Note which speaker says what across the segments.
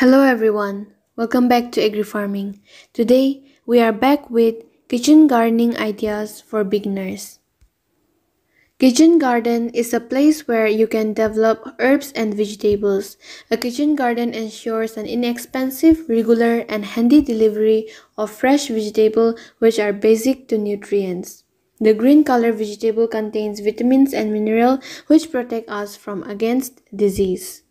Speaker 1: Hello everyone, welcome back to Agri Farming. Today we are back with kitchen gardening ideas for beginners. Kitchen garden is a place where you can develop herbs and vegetables. A kitchen garden ensures an inexpensive, regular and handy delivery of fresh vegetables which are basic to nutrients. The green color vegetable contains vitamins and minerals which protect us from against disease.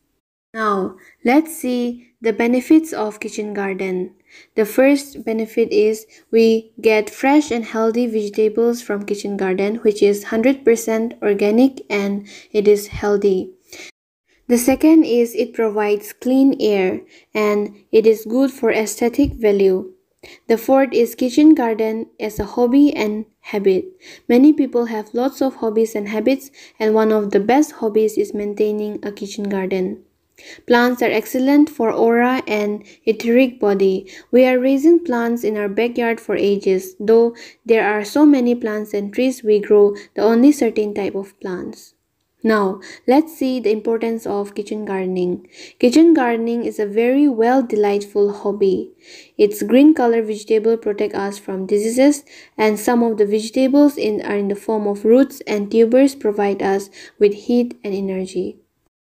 Speaker 1: Now, let's see the benefits of kitchen garden. The first benefit is we get fresh and healthy vegetables from kitchen garden which is 100% organic and it is healthy. The second is it provides clean air and it is good for aesthetic value. The fourth is kitchen garden as a hobby and habit. Many people have lots of hobbies and habits and one of the best hobbies is maintaining a kitchen garden. Plants are excellent for aura and etheric body. We are raising plants in our backyard for ages. Though there are so many plants and trees we grow, the only certain type of plants. Now, let's see the importance of kitchen gardening. Kitchen gardening is a very well delightful hobby. Its green color vegetable protect us from diseases and some of the vegetables in, are in the form of roots and tubers provide us with heat and energy.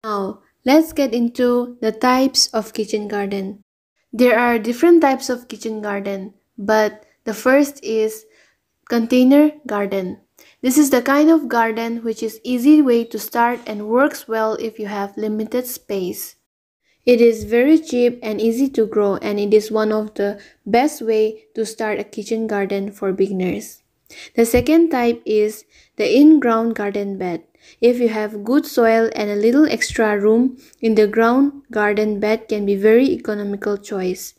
Speaker 1: Now, Let's get into the types of kitchen garden. There are different types of kitchen garden, but the first is container garden. This is the kind of garden which is easy way to start and works well if you have limited space. It is very cheap and easy to grow and it is one of the best way to start a kitchen garden for beginners. The second type is the in-ground garden bed. If you have good soil and a little extra room in the ground, garden bed can be very economical choice.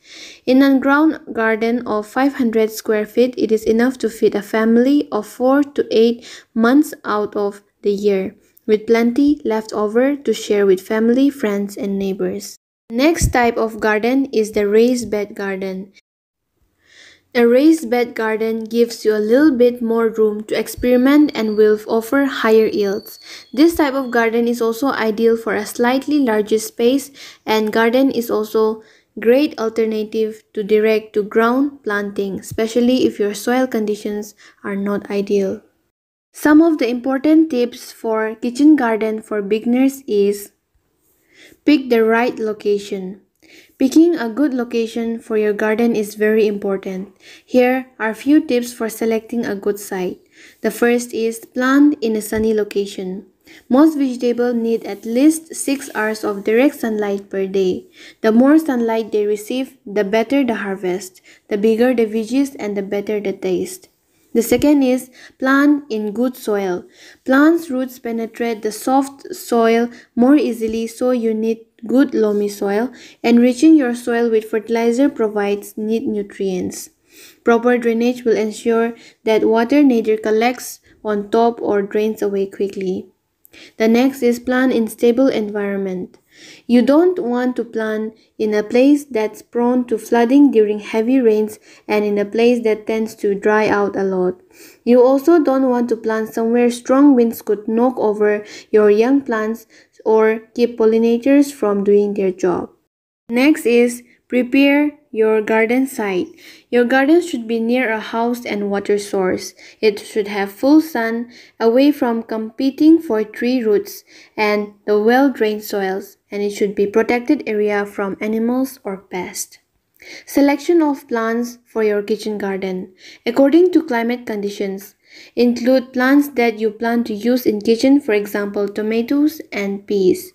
Speaker 1: In a ground garden of 500 square feet, it is enough to feed a family of 4 to 8 months out of the year, with plenty left over to share with family, friends, and neighbors. Next type of garden is the raised bed garden. A raised bed garden gives you a little bit more room to experiment and will offer higher yields. This type of garden is also ideal for a slightly larger space and garden is also great alternative to direct to ground planting, especially if your soil conditions are not ideal. Some of the important tips for kitchen garden for beginners is pick the right location. Picking a good location for your garden is very important. Here are few tips for selecting a good site. The first is plant in a sunny location. Most vegetables need at least 6 hours of direct sunlight per day. The more sunlight they receive, the better the harvest, the bigger the veggies and the better the taste. The second is plant in good soil. Plants' roots penetrate the soft soil more easily, so you need good loamy soil. Enriching your soil with fertilizer provides needed nutrients. Proper drainage will ensure that water neither collects on top or drains away quickly. The next is plant in stable environment. You don't want to plant in a place that's prone to flooding during heavy rains and in a place that tends to dry out a lot. You also don't want to plant somewhere strong winds could knock over your young plants or keep pollinators from doing their job. Next is prepare your garden site. Your garden should be near a house and water source. It should have full sun, away from competing for tree roots and the well-drained soils, and it should be protected area from animals or pests. Selection of plants for your kitchen garden. According to climate conditions, include plants that you plan to use in kitchen, for example, tomatoes and peas.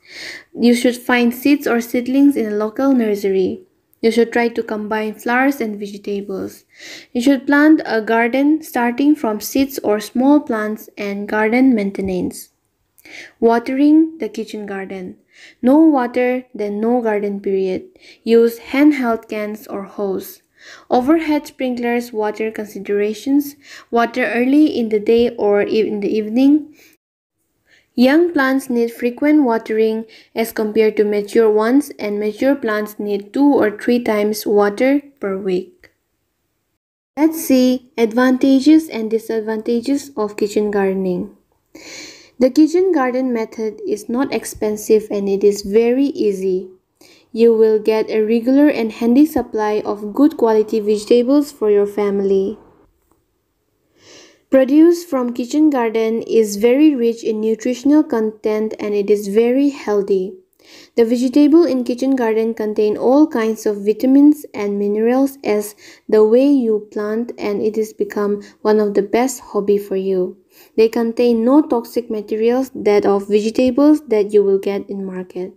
Speaker 1: You should find seeds or seedlings in a local nursery. You should try to combine flowers and vegetables. You should plant a garden starting from seeds or small plants and garden maintenance. Watering the kitchen garden. No water, then no garden period. Use handheld cans or hose. Overhead sprinklers water considerations. Water early in the day or in the evening. Young plants need frequent watering as compared to mature ones and mature plants need 2 or 3 times water per week. Let's see advantages and disadvantages of kitchen gardening. The kitchen garden method is not expensive and it is very easy. You will get a regular and handy supply of good quality vegetables for your family. Produce from kitchen garden is very rich in nutritional content and it is very healthy. The vegetable in kitchen garden contain all kinds of vitamins and minerals as the way you plant and it has become one of the best hobby for you. They contain no toxic materials that of vegetables that you will get in market.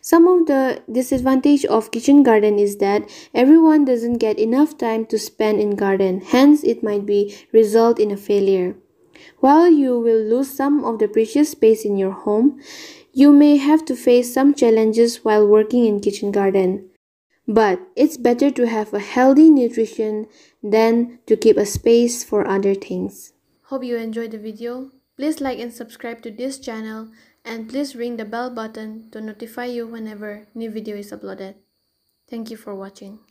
Speaker 1: Some of the disadvantage of kitchen garden is that everyone doesn't get enough time to spend in garden, hence it might be result in a failure. While you will lose some of the precious space in your home, you may have to face some challenges while working in kitchen garden. But it's better to have a healthy nutrition than to keep a space for other things. Hope you enjoyed the video. Please like and subscribe to this channel and please ring the bell button to notify you whenever new video is uploaded. Thank you for watching.